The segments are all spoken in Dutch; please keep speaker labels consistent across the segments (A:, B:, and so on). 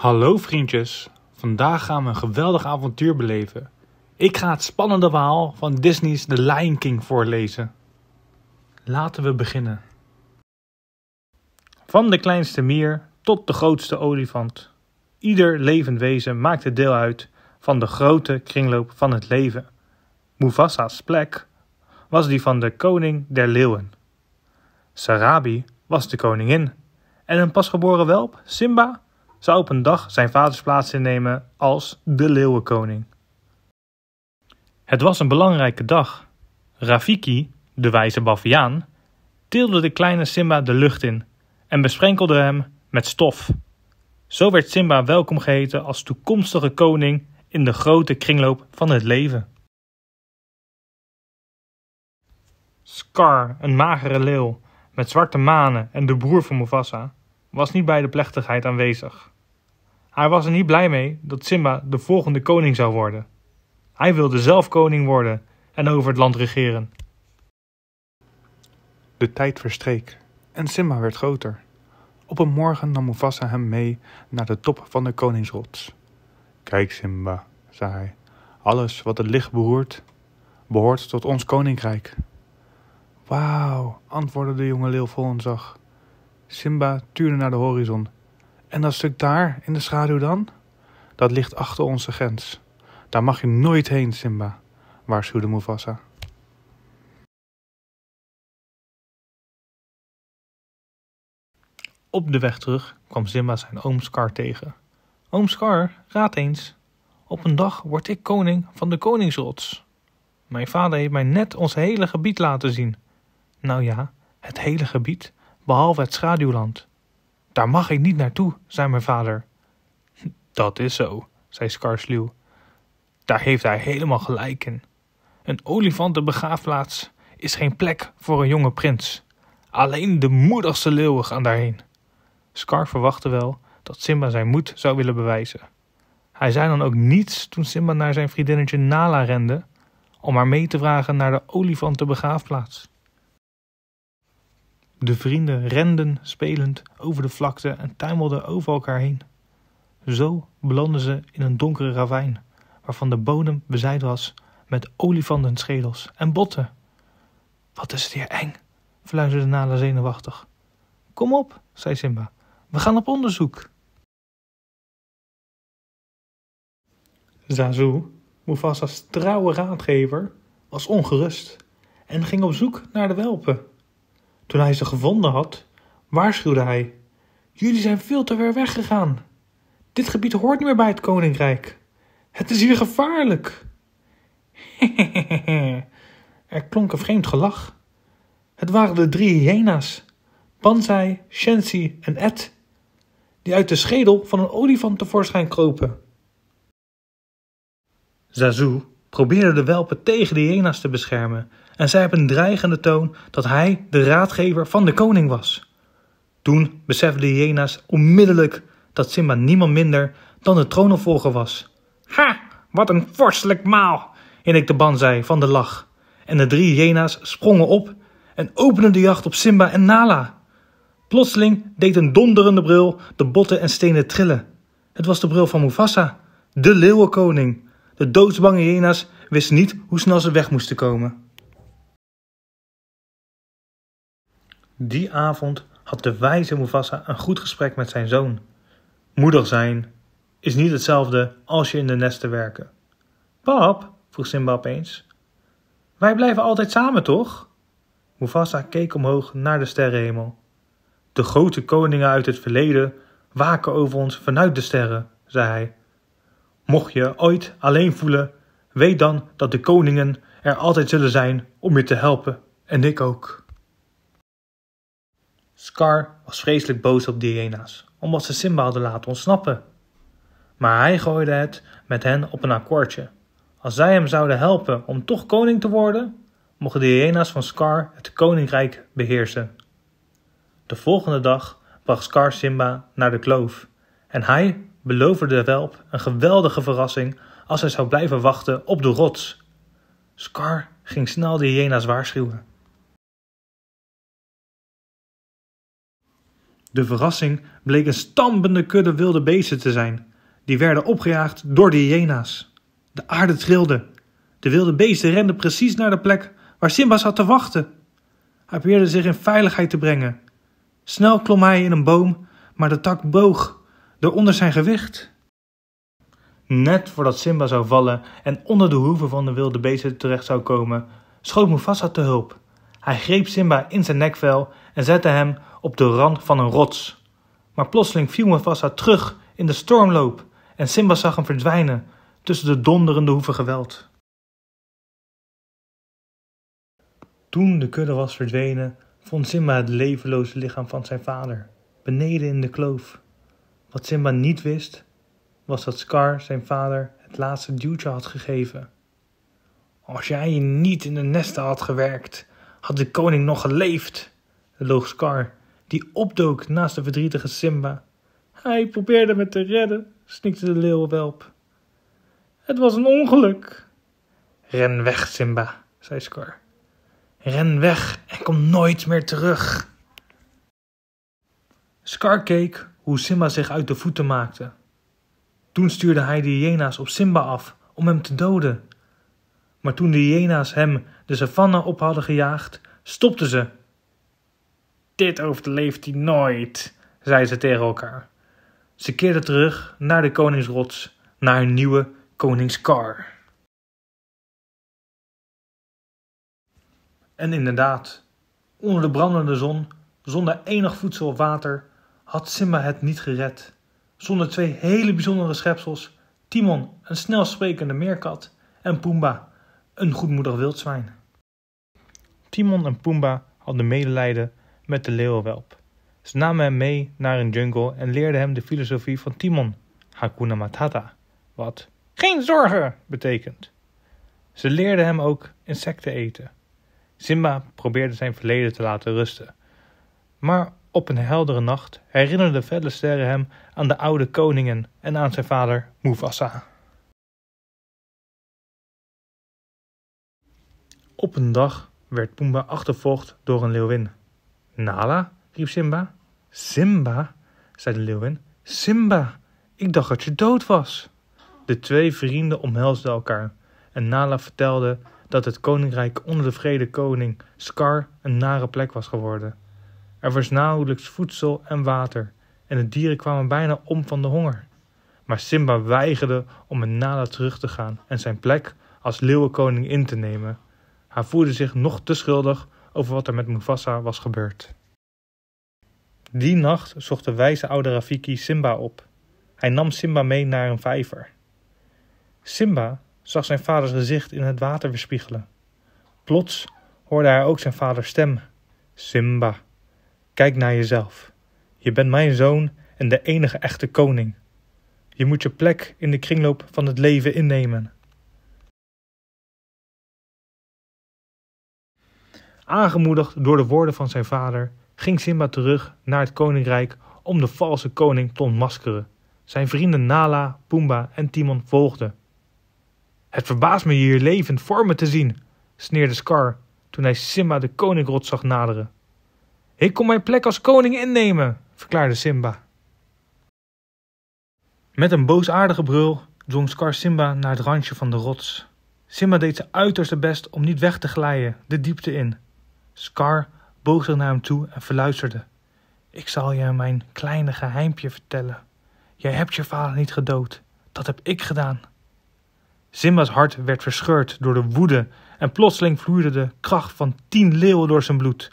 A: Hallo vriendjes, vandaag gaan we een geweldig avontuur beleven. Ik ga het spannende verhaal van Disney's The Lion King voorlezen. Laten we beginnen. Van de kleinste mier tot de grootste olifant. Ieder levend wezen maakte deel uit van de grote kringloop van het leven. Mufasa's plek was die van de koning der leeuwen. Sarabi was de koningin en een pasgeboren welp, Simba, zou op een dag zijn vaders plaats innemen als de leeuwenkoning. Het was een belangrijke dag. Rafiki, de wijze baviaan, tilde de kleine Simba de lucht in en besprenkelde hem met stof. Zo werd Simba welkom geheten als toekomstige koning in de grote kringloop van het leven. Scar, een magere leeuw, met zwarte manen en de broer van Mufasa, was niet bij de plechtigheid aanwezig. Hij was er niet blij mee dat Simba de volgende koning zou worden. Hij wilde zelf koning worden en over het land regeren. De tijd verstreek en Simba werd groter. Op een morgen nam Mufasa hem mee naar de top van de koningsrots. Kijk Simba, zei hij, alles wat het licht behoort, behoort tot ons koninkrijk. Wauw, antwoordde de jonge leeuw vol ontzag. Simba tuurde naar de horizon. En dat stuk daar, in de schaduw dan? Dat ligt achter onze grens. Daar mag je nooit heen, Simba, waarschuwde Mufasa. Op de weg terug kwam Simba zijn oom Scar tegen. Oom Scar, raad eens. Op een dag word ik koning van de koningsrots. Mijn vader heeft mij net ons hele gebied laten zien. Nou ja, het hele gebied, behalve het schaduwland. Daar mag ik niet naartoe, zei mijn vader. Dat is zo, zei Skarsluw. Daar heeft hij helemaal gelijk in. Een olifantenbegaafplaats is geen plek voor een jonge prins. Alleen de moedigste leeuwen gaan daarheen. Scar verwachtte wel dat Simba zijn moed zou willen bewijzen. Hij zei dan ook niets toen Simba naar zijn vriendinnetje Nala rende om haar mee te vragen naar de olifantenbegaafplaats. De vrienden renden spelend over de vlakte en tuimelden over elkaar heen. Zo belanden ze in een donkere ravijn, waarvan de bodem bezaaid was met olifantenschedels en botten. Wat is het hier eng, fluisterde Nala zenuwachtig. Kom op, zei Simba, we gaan op onderzoek. Zazu, Mufasa's trouwe raadgever, was ongerust en ging op zoek naar de welpen. Toen hij ze gevonden had, waarschuwde hij: Jullie zijn veel te ver weggegaan. Dit gebied hoort niet meer bij het koninkrijk. Het is hier gevaarlijk. er klonk een vreemd gelach. Het waren de drie hyena's, Banzai, Shensi en Ed, die uit de schedel van een olifant tevoorschijn kropen. Zazu probeerde de welpen tegen de hyena's te beschermen, en zei op een dreigende toon dat hij de raadgever van de koning was. Toen beseften de jena's onmiddellijk dat Simba niemand minder dan de troonopvolger was. Ha, wat een vorstelijk maal, ik de zei van de lach. En de drie jena's sprongen op en openden de jacht op Simba en Nala. Plotseling deed een donderende bril de botten en stenen trillen. Het was de bril van Mufasa, de leeuwenkoning. De doodsbange jena's wisten niet hoe snel ze weg moesten komen. Die avond had de wijze Mufasa een goed gesprek met zijn zoon. Moedig zijn is niet hetzelfde als je in de nesten werken. Pap, vroeg Simba opeens. Wij blijven altijd samen, toch? Mufasa keek omhoog naar de sterrenhemel. De grote koningen uit het verleden waken over ons vanuit de sterren, zei hij. Mocht je ooit alleen voelen, weet dan dat de koningen er altijd zullen zijn om je te helpen, en ik ook. Scar was vreselijk boos op de hyena's, omdat ze Simba hadden laten ontsnappen. Maar hij gooide het met hen op een akkoordje. Als zij hem zouden helpen om toch koning te worden, mochten de hyena's van Scar het koninkrijk beheersen. De volgende dag bracht Scar Simba naar de kloof en hij beloofde de welp een geweldige verrassing als hij zou blijven wachten op de rots. Scar ging snel de hyena's waarschuwen. De verrassing bleek een stampende kudde wilde beesten te zijn. Die werden opgejaagd door de hyena's. De aarde trilde. De wilde beesten renden precies naar de plek waar Simba zat te wachten. Hij probeerde zich in veiligheid te brengen. Snel klom hij in een boom, maar de tak boog door onder zijn gewicht. Net voordat Simba zou vallen en onder de hoeven van de wilde beesten terecht zou komen, schoot Mufasa te hulp. Hij greep Simba in zijn nekvel en zette hem op de rand van een rots. Maar plotseling viel Mufasa terug in de stormloop en Simba zag hem verdwijnen tussen de donderende hoeven geweld. Toen de kudde was verdwenen, vond Simba het levenloze lichaam van zijn vader, beneden in de kloof. Wat Simba niet wist, was dat Scar zijn vader het laatste duwtje had gegeven. Als jij je niet in de nesten had gewerkt, had de koning nog geleefd? loog Scar, die opdook naast de verdrietige Simba. Hij probeerde me te redden, snikte de leeuwwelp. Het was een ongeluk. Ren weg, Simba, zei Scar. Ren weg en kom nooit meer terug. Scar keek hoe Simba zich uit de voeten maakte. Toen stuurde hij de hyena's op Simba af om hem te doden maar toen de hyena's hem de savanne op hadden gejaagd, stopten ze. Dit overleeft hij nooit, zeiden ze tegen elkaar. Ze keerden terug naar de koningsrots, naar hun nieuwe koningskar. En inderdaad, onder de brandende zon, zonder enig voedsel of water, had Simba het niet gered. Zonder twee hele bijzondere schepsels, Timon, een snelsprekende meerkat, en Pumba, een goedmoedig wildzwijn. Timon en Pumba hadden medelijden met de leeuwenwelp. Ze namen hem mee naar een jungle en leerden hem de filosofie van Timon, Hakuna Matata, wat geen zorgen betekent. Ze leerden hem ook insecten eten. Simba probeerde zijn verleden te laten rusten. Maar op een heldere nacht herinnerden felle sterren hem aan de oude koningen en aan zijn vader Mufasa. Op een dag werd Pumba achtervolgd door een leeuwin. Nala, riep Simba. Simba, zei de leeuwin. Simba, ik dacht dat je dood was. De twee vrienden omhelsden elkaar en Nala vertelde dat het koninkrijk onder de vrede koning Scar een nare plek was geworden. Er was nauwelijks voedsel en water en de dieren kwamen bijna om van de honger. Maar Simba weigerde om met Nala terug te gaan en zijn plek als leeuwenkoning in te nemen. Hij voelde zich nog te schuldig over wat er met Mufasa was gebeurd. Die nacht zocht de wijze oude Rafiki Simba op. Hij nam Simba mee naar een vijver. Simba zag zijn vaders gezicht in het water weerspiegelen. Plots hoorde hij ook zijn vaders stem. Simba, kijk naar jezelf. Je bent mijn zoon en de enige echte koning. Je moet je plek in de kringloop van het leven innemen. Aangemoedigd door de woorden van zijn vader ging Simba terug naar het koninkrijk om de valse koning te ontmaskeren. Zijn vrienden Nala, Pumba en Timon volgden. Het verbaast me hier levend voor me te zien, sneerde Scar toen hij Simba de koningrots zag naderen. Ik kom mijn plek als koning innemen, verklaarde Simba. Met een boosaardige brul drong Scar Simba naar het randje van de rots. Simba deed zijn uiterste best om niet weg te glijden, de diepte in. Scar boog zich naar hem toe en verluisterde. Ik zal je mijn kleine geheimpje vertellen. Jij hebt je vader niet gedood. Dat heb ik gedaan. Simba's hart werd verscheurd door de woede en plotseling vloeide de kracht van tien leeuwen door zijn bloed.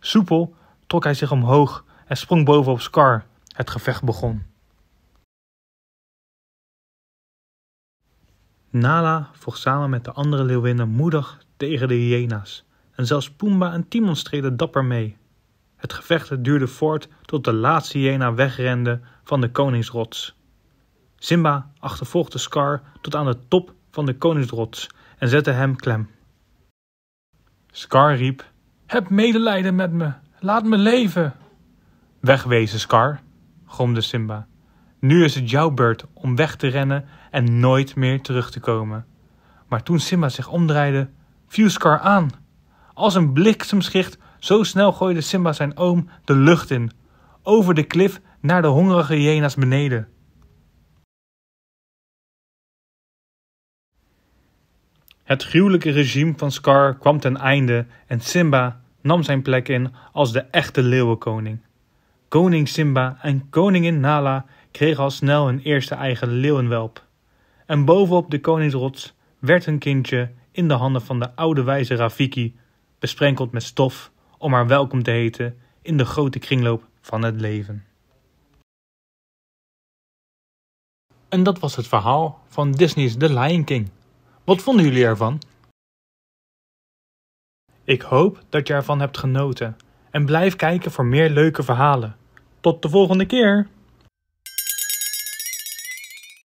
A: Soepel trok hij zich omhoog en sprong boven op Scar. Het gevecht begon. Nala vocht samen met de andere leeuwinnen moedig tegen de hyena's en zelfs Pumba en Timon streden dapper mee. Het gevecht duurde voort tot de laatste hyena wegrende van de koningsrots. Simba achtervolgde Scar tot aan de top van de koningsrots en zette hem klem. Scar riep: Heb medelijden met me, laat me leven. Wegwezen, Scar, gromde Simba. Nu is het jouw beurt om weg te rennen en nooit meer terug te komen. Maar toen Simba zich omdraaide, viel Scar aan als een bliksemschicht, zo snel gooide Simba zijn oom de lucht in, over de klif naar de hongerige hyena's beneden. Het gruwelijke regime van Scar kwam ten einde en Simba nam zijn plek in als de echte leeuwenkoning. Koning Simba en koningin Nala kregen al snel hun eerste eigen leeuwenwelp. En bovenop de koningsrots werd hun kindje in de handen van de oude wijze Rafiki besprenkeld met stof om haar welkom te heten in de grote kringloop van het leven. En dat was het verhaal van Disney's The Lion King. Wat vonden jullie ervan? Ik hoop dat je ervan hebt genoten en blijf kijken voor meer leuke verhalen. Tot de volgende keer!